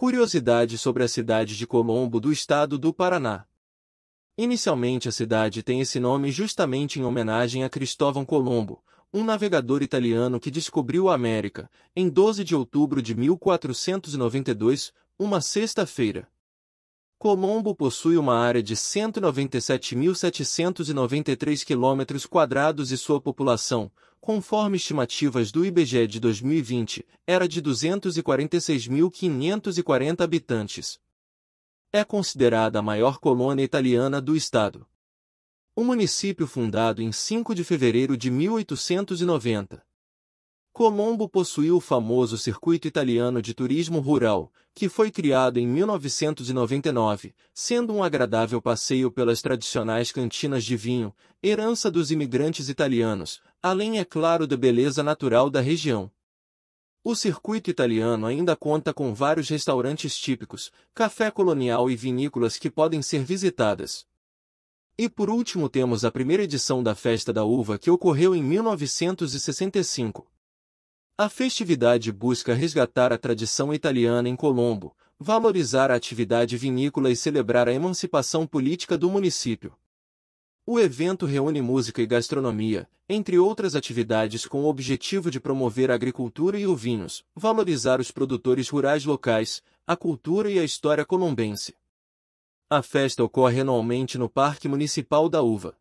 Curiosidade sobre a cidade de Colombo do estado do Paraná. Inicialmente a cidade tem esse nome justamente em homenagem a Cristóvão Colombo, um navegador italiano que descobriu a América, em 12 de outubro de 1492, uma sexta-feira. Colombo possui uma área de 197.793 quadrados e sua população, conforme estimativas do IBGE de 2020, era de 246.540 habitantes. É considerada a maior colônia italiana do estado. O município fundado em 5 de fevereiro de 1890, Colombo possuiu o famoso Circuito Italiano de Turismo Rural, que foi criado em 1999, sendo um agradável passeio pelas tradicionais cantinas de vinho, herança dos imigrantes italianos, além, é claro, da beleza natural da região. O circuito italiano ainda conta com vários restaurantes típicos, café colonial e vinícolas que podem ser visitadas. E por último temos a primeira edição da Festa da Uva que ocorreu em 1965. A festividade busca resgatar a tradição italiana em Colombo, valorizar a atividade vinícola e celebrar a emancipação política do município. O evento reúne música e gastronomia, entre outras atividades com o objetivo de promover a agricultura e o vinhos, valorizar os produtores rurais locais, a cultura e a história colombense. A festa ocorre anualmente no Parque Municipal da Uva.